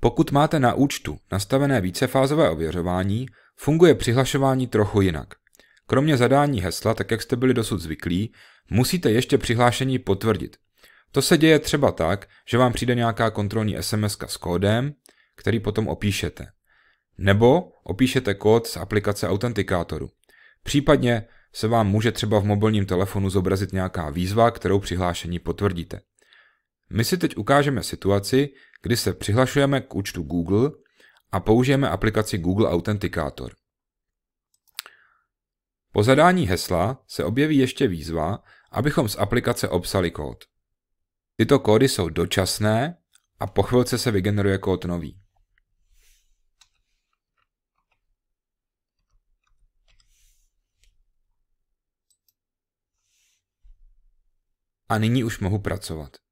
Pokud máte na účtu nastavené vícefázové ověřování, funguje přihlašování trochu jinak. Kromě zadání hesla, tak jak jste byli dosud zvyklí, musíte ještě přihlášení potvrdit. To se děje třeba tak, že vám přijde nějaká kontrolní SMS s kódem, který potom opíšete. Nebo opíšete kód z aplikace autentikátoru. Případně se vám může třeba v mobilním telefonu zobrazit nějaká výzva, kterou přihlášení potvrdíte. My si teď ukážeme situaci, kdy se přihlašujeme k účtu Google a použijeme aplikaci Google Authenticator. Po zadání hesla se objeví ještě výzva, abychom z aplikace obsali kód. Tyto kódy jsou dočasné a po chvilce se vygeneruje kód nový. A nyní už mohu pracovat.